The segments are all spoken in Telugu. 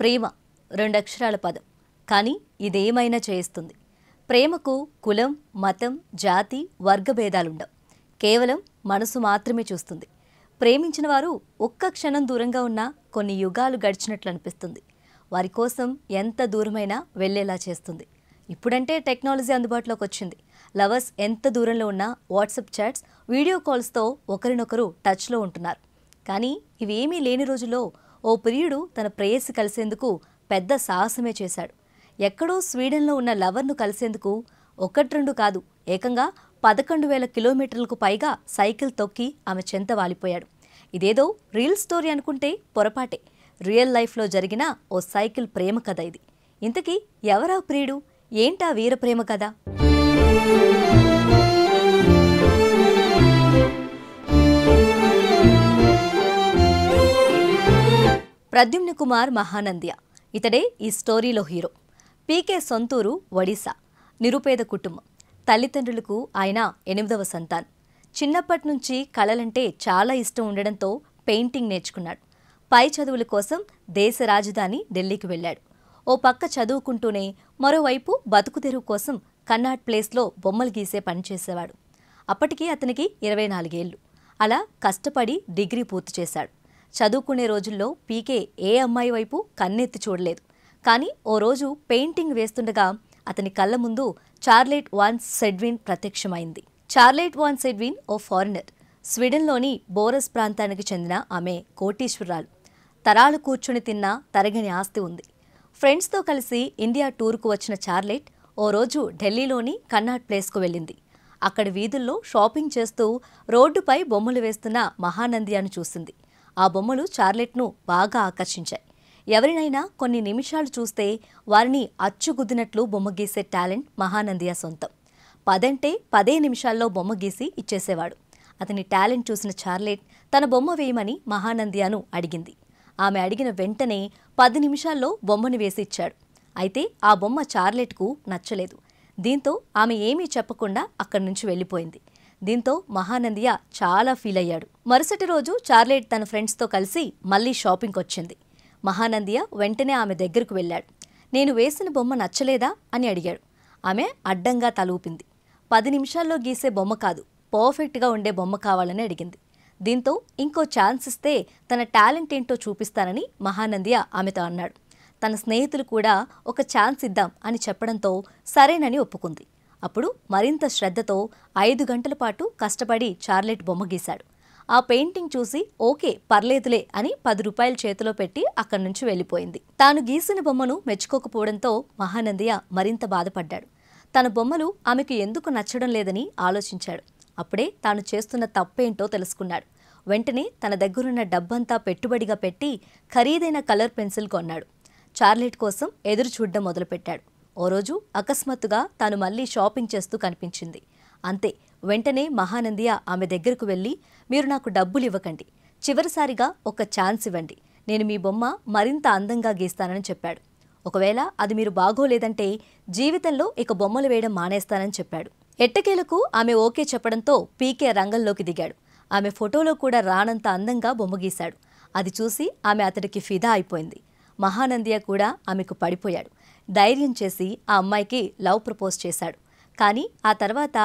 ప్రేమ రెండక్షరాల పదం కానీ ఇదేమైనా చేయిస్తుంది ప్రేమకు కులం మతం జాతి వర్గభేదాలుండవు కేవలం మనసు మాత్రమే చూస్తుంది ప్రేమించిన వారు ఒక్క క్షణం దూరంగా ఉన్నా కొన్ని యుగాలు గడిచినట్లు అనిపిస్తుంది వారి కోసం ఎంత దూరమైనా వెళ్ళేలా చేస్తుంది ఇప్పుడంటే టెక్నాలజీ అందుబాటులోకి వచ్చింది లవర్స్ ఎంత దూరంలో ఉన్నా వాట్సాప్ చాట్స్ వీడియో కాల్స్తో ఒకరినొకరు టచ్లో ఉంటున్నారు కానీ ఇవేమీ లేని రోజుల్లో ఓ ప్రియుడు తన ప్రేయసి కలిసేందుకు పెద్ద సాహసమే చేశాడు ఎక్కడో స్వీడన్లో ఉన్న లవర్ను కలిసేందుకు ఒకటి రెండు కాదు ఏకంగా పదకొండు వేల కిలోమీటర్లకు పైగా సైకిల్ తొక్కి ఆమె చెంత వాలిపోయాడు ఇదేదో రియల్ స్టోరీ అనుకుంటే పొరపాటే రియల్ లైఫ్లో జరిగిన ఓ సైకిల్ ప్రేమ కథ ఇది ఇంతకీ ఎవరా ప్రియుడు ఏంటా వీర ప్రేమ కథ ప్రద్యుమ్ని కుమార్ మహానంద్య ఇతడే ఈ స్టోరీలో హీరో పీకే సొంతూరు ఒడిశా నిరుపేద కుటుంబం తల్లిదండ్రులకు ఆయన ఎనిమిదవ సంతాన్ చిన్నప్పటి నుంచి కళలంటే చాలా ఇష్టం ఉండడంతో పెయింటింగ్ నేర్చుకున్నాడు పై చదువుల కోసం దేశ రాజధాని ఢిల్లీకి వెళ్ళాడు ఓ పక్క చదువుకుంటూనే మరోవైపు బతుకుదెరువు కోసం కన్నాట్ ప్లేస్లో బొమ్మలు గీసే పని చేసేవాడు అప్పటికి అతనికి ఇరవై నాలుగేళ్లు అలా కష్టపడి డిగ్రీ పూర్తి చేశాడు చదువుకునే రోజుల్లో పీకే ఏ అమ్మాయి వైపు కన్నెత్తి చూడలేదు కానీ ఓ రోజు పెయింటింగ్ వేస్తుండగా అతని కళ్ళ ముందు చార్లెట్ వాన్ సెడ్విన్ ప్రత్యక్షమైంది చార్లెట్ వాన్ సెడ్విన్ ఓ ఫారినర్ స్వీడన్లోని బోరస్ ప్రాంతానికి చెందిన ఆమె కోటీశ్వరాలు తరాలు కూర్చుని తిన్న తరగని ఆస్తి ఉంది ఫ్రెండ్స్తో కలిసి ఇండియా టూర్కు వచ్చిన చార్లెట్ ఓ రోజు ఢిల్లీలోని కన్నాట్ ప్లేస్కు వెళ్ళింది అక్కడ వీధుల్లో షాపింగ్ చేస్తూ రోడ్డుపై బొమ్మలు వేస్తున్న మహానందియాను చూసింది ఆ బొమ్మలు చార్లెట్ను బాగా ఆకర్షించాయి ఎవరినైనా కొన్ని నిమిషాలు చూస్తే వారిని అచ్చుగుద్దినట్లు బొమ్మ గీసే టాలెంట్ మహానందియా సొంతం పదంటే పదే నిమిషాల్లో బొమ్మ గీసి ఇచ్చేసేవాడు అతని టాలెంట్ చూసిన చార్లెట్ తన బొమ్మ వేయమని మహానందియాను అడిగింది ఆమె అడిగిన వెంటనే పది నిమిషాల్లో బొమ్మను వేసి ఇచ్చాడు అయితే ఆ బొమ్మ చార్లెట్కు నచ్చలేదు దీంతో ఆమె ఏమీ చెప్పకుండా అక్కడి నుంచి వెళ్ళిపోయింది దీంతో మహానందియ చాలా ఫీల్ అయ్యాడు మరుసటి రోజు చార్లెట్ తన ఫ్రెండ్స్తో కలిసి మళ్ళీ షాపింగ్కి వచ్చింది మహానందియ వెంటనే ఆమె దగ్గరకు వెళ్ళాడు నేను వేసిన బొమ్మ నచ్చలేదా అని అడిగాడు ఆమె అడ్డంగా తలూపింది పది నిమిషాల్లో గీసే బొమ్మ కాదు పర్ఫెక్ట్గా ఉండే బొమ్మ కావాలని అడిగింది దీంతో ఇంకో ఛాన్స్ ఇస్తే తన టాలెంట్ ఏంటో చూపిస్తానని మహానందియ ఆమెతో అన్నాడు తన స్నేహితులు కూడా ఒక ఛాన్స్ ఇద్దాం అని చెప్పడంతో సరేనని ఒప్పుకుంది అప్పుడు మరింత శ్రద్ధతో ఐదు గంటల పాటు కష్టపడి చార్లెట్ బొమ్మ గీశాడు ఆ పెయింటింగ్ చూసి ఓకే పర్లేదులే అని పది రూపాయలు చేతిలో పెట్టి అక్కడి నుంచి వెళ్ళిపోయింది తాను గీసిన బొమ్మను మెచ్చుకోకపోవడంతో మహానందయ్య మరింత బాధపడ్డాడు తన బొమ్మలు ఆమెకు ఎందుకు నచ్చడం లేదని ఆలోచించాడు అప్పుడే తాను చేస్తున్న తప్పేంటో తెలుసుకున్నాడు వెంటనే తన దగ్గరున్న డబ్బంతా పెట్టుబడిగా పెట్టి ఖరీదైన కలర్ పెన్సిల్ కొన్నాడు చార్లెట్ కోసం ఎదురు చూడ్డం మొదలుపెట్టాడు ఓ రోజు అకస్మాత్తుగా తాను మళ్ళీ షాపింగ్ చేస్తూ కనిపించింది అంతే వెంటనే మహానందియ ఆమె దగ్గరకు వెళ్ళి మీరు నాకు డబ్బులు ఇవ్వకండి చివరిసారిగా ఒక ఛాన్స్ ఇవ్వండి నేను మీ బొమ్మ మరింత అందంగా గీస్తానని చెప్పాడు ఒకవేళ అది మీరు బాగోలేదంటే జీవితంలో ఇక బొమ్మలు వేయడం మానేస్తానని చెప్పాడు ఎట్టకేలకు ఆమె ఓకే చెప్పడంతో పీకే రంగంలోకి దిగాడు ఆమె ఫోటోలో కూడా రానంత అందంగా బొమ్మ గీశాడు అది చూసి ఆమె అతడికి ఫిదా అయిపోయింది మహానందియ కూడా ఆమెకు పడిపోయాడు ధైర్యం చేసి ఆ అమ్మాయికి లవ్ ప్రపోజ్ చేశాడు కానీ ఆ తర్వాత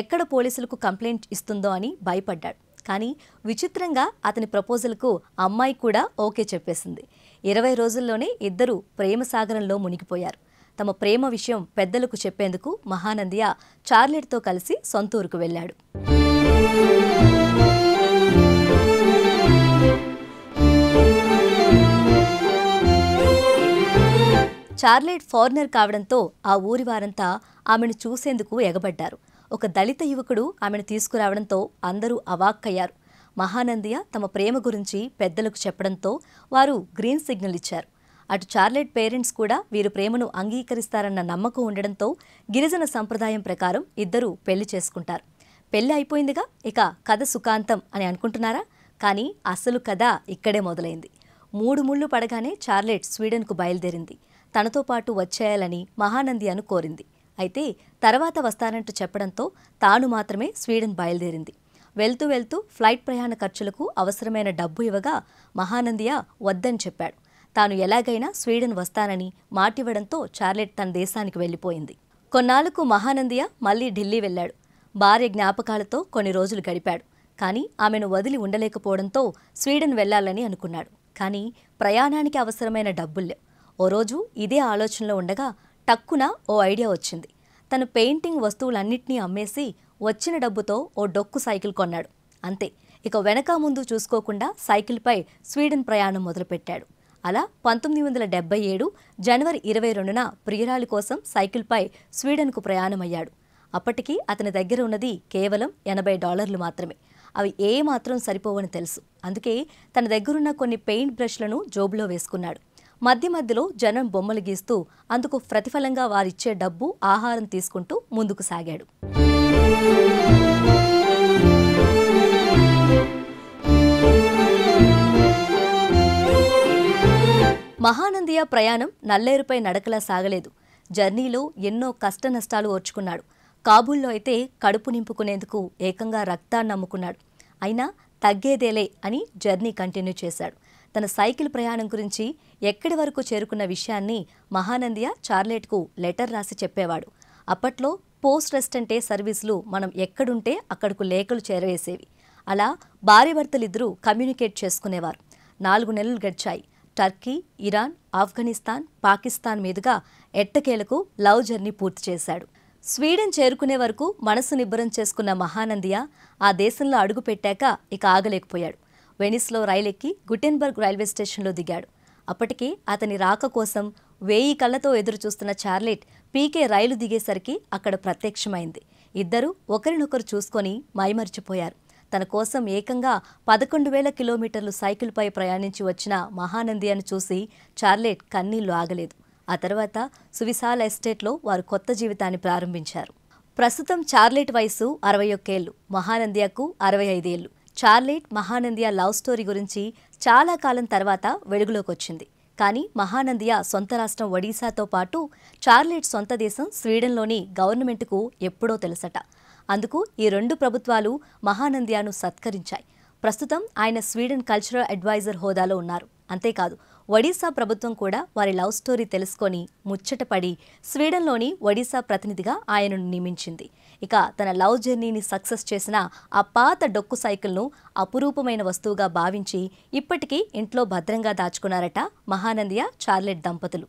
ఎక్కడ పోలీసులకు కంప్లైంట్ ఇస్తుందో అని భయపడ్డాడు కానీ విచిత్రంగా అతని ప్రపోజల్కు అమ్మాయి కూడా ఓకే చెప్పేసింది ఇరవై రోజుల్లోనే ఇద్దరు ప్రేమ సాగరంలో మునిగిపోయారు తమ ప్రేమ విషయం పెద్దలకు చెప్పేందుకు మహానందియ చార్లెట్తో కలిసి సొంతూరుకు వెళ్ళాడు చార్లెట్ ఫారినర్ కావడంతో ఆ ఊరి వారంతా ఆమెను చూసేందుకు ఎగబడ్డారు ఒక దళిత యువకుడు ఆమెను తీసుకురావడంతో అందరూ అవాక్కయ్యారు మహానందియ తమ ప్రేమ గురించి పెద్దలకు చెప్పడంతో వారు గ్రీన్ సిగ్నల్ ఇచ్చారు అటు చార్లెట్ పేరెంట్స్ కూడా వీరు ప్రేమను అంగీకరిస్తారన్న నమ్మకం ఉండడంతో గిరిజన సంప్రదాయం ప్రకారం ఇద్దరూ పెళ్లి చేసుకుంటారు పెళ్లి అయిపోయిందిగా ఇక కథ సుఖాంతం అని అనుకుంటున్నారా కానీ అసలు కథ ఇక్కడే మొదలైంది మూడు ముళ్ళు పడగానే చార్లెట్ స్వీడన్కు బయలుదేరింది తనతో పాటు వచ్చేయాలని మహానంది అను కోరింది అయితే తర్వాత వస్తానంటూ చెప్పడంతో తాను మాత్రమే స్వీడన్ బయలుదేరింది వెళ్తూ వెళ్తూ ఫ్లైట్ ప్రయాణ ఖర్చులకు అవసరమైన డబ్బు ఇవ్వగా మహానందియ వద్దని చెప్పాడు తాను ఎలాగైనా స్వీడన్ వస్తానని మాటివ్వడంతో చార్లెట్ తన దేశానికి వెళ్ళిపోయింది కొన్నాళ్లకు మహానందియ మళ్లీ ఢిల్లీ వెళ్ళాడు భార్య జ్ఞాపకాలతో కొన్ని రోజులు గడిపాడు కానీ ఆమెను వదిలి ఉండలేకపోవడంతో స్వీడన్ వెళ్లాలని అనుకున్నాడు కానీ ప్రయాణానికి అవసరమైన డబ్బులు ఓ రోజు ఇదే ఆలోచనలో ఉండగా టక్కున ఓ ఐడియా వచ్చింది తను పెయింటింగ్ వస్తువులన్నింటినీ అమ్మేసి వచ్చిన డబ్బుతో ఓ డొక్కు సైకిల్ కొన్నాడు అంతే ఇక వెనక ముందు చూసుకోకుండా సైకిల్పై స్వీడన్ ప్రయాణం మొదలుపెట్టాడు అలా పంతొమ్మిది వందల డెబ్బై ఏడు జనవరి ఇరవై రెండున ప్రియురాలి కోసం సైకిల్పై స్వీడన్కు ప్రయాణమయ్యాడు అప్పటికి అతని దగ్గర ఉన్నది కేవలం ఎనభై డాలర్లు మాత్రమే అవి ఏమాత్రం సరిపోవని తెలుసు అందుకే తన దగ్గరున్న కొన్ని పెయింట్ బ్రష్లను జోబులో వేసుకున్నాడు మధ్య మధ్యలో జనం బొమ్మలు గీస్తూ అందుకు ప్రతిఫలంగా వారిచ్చే డబ్బు ఆహారం తీసుకుంటూ ముందుకు సాగాడు మహానందియ ప్రయాణం నల్లేరుపై నడకలా సాగలేదు జర్నీలో ఎన్నో కష్ట నష్టాలు ఓర్చుకున్నాడు కాబూల్లో అయితే కడుపు నింపుకునేందుకు ఏకంగా రక్తాన్ని అమ్ముకున్నాడు అయినా తగ్గేదేలే అని జర్నీ కంటిన్యూ చేశాడు తన సైకిల్ ప్రయాణం గురించి ఎక్కడి వరకు చేరుకున్న విషయాన్ని మహానందియ చార్లెట్కు లెటర్ రాసి చెప్పేవాడు అప్పట్లో పోస్ట్ రెసిడెంటే సర్వీసులు మనం ఎక్కడుంటే అక్కడకు లేఖలు చేరవేసేవి అలా భార్యభర్తలిద్దరూ కమ్యూనికేట్ చేసుకునేవారు నాలుగు నెలలు గడిచాయి టర్కీ ఇరాన్ ఆఫ్ఘనిస్తాన్ పాకిస్తాన్ మీదుగా ఎట్టకేలకు లవ్ జర్నీ పూర్తి చేశాడు స్వీడన్ చేరుకునే వరకు మనసు నిబ్బరం చేసుకున్న మహానందియ ఆ దేశంలో అడుగుపెట్టాక ఇక ఆగలేకపోయాడు వెనిస్లో రైలెక్కి గుటెన్బర్గ్ రైల్వే స్టేషన్లో దిగాడు అప్పటికి అతని రాక కోసం వేయి కళ్ళతో ఎదురుచూస్తున్న చార్లెట్ పీకే రైలు దిగేసరికి అక్కడ ప్రత్యక్షమైంది ఇద్దరు ఒకరినొకరు చూసుకొని మైమరిచిపోయారు తన కోసం ఏకంగా పదకొండు వేల కిలోమీటర్లు సైకిల్పై ప్రయాణించి వచ్చిన మహానంది అని చూసి చార్లెట్ కన్నీళ్లు ఆగలేదు ఆ తర్వాత సువిశాల ఎస్టేట్లో వారు కొత్త జీవితాన్ని ప్రారంభించారు ప్రస్తుతం చార్లెట్ వయసు అరవై ఒక్కేళ్లు మహానందియకు అరవై ఐదేళ్లు చార్లెట్ మహానందియ లవ్ స్టోరీ గురించి చాలా కాలం తర్వాత వెలుగులోకి వచ్చింది కానీ మహానందియ సొంత రాష్ట్రం ఒడిశాతో పాటు చార్లెట్ సొంత దేశం స్వీడన్లోని గవర్నమెంట్కు ఎప్పుడో తెలుసట అందుకు ఈ రెండు ప్రభుత్వాలు మహానందియాను సత్కరించాయి ప్రస్తుతం ఆయన స్వీడన్ కల్చరల్ అడ్వైజర్ హోదాలో ఉన్నారు అంతేకాదు ఒడిశా ప్రభుత్వం కూడా వారి లవ్ స్టోరీ తెలుసుకొని ముచ్చటపడి స్వీడన్లోని ఒడిశా ప్రతినిధిగా ఆయనను నియమించింది ఇక తన లవ్ జర్నీని సక్సెస్ చేసిన ఆ పాత డొక్కు సైకిల్ను అపురూపమైన వస్తువుగా భావించి ఇప్పటికీ ఇంట్లో భద్రంగా దాచుకున్నారట మహానందియ చార్లెట్ దంపతులు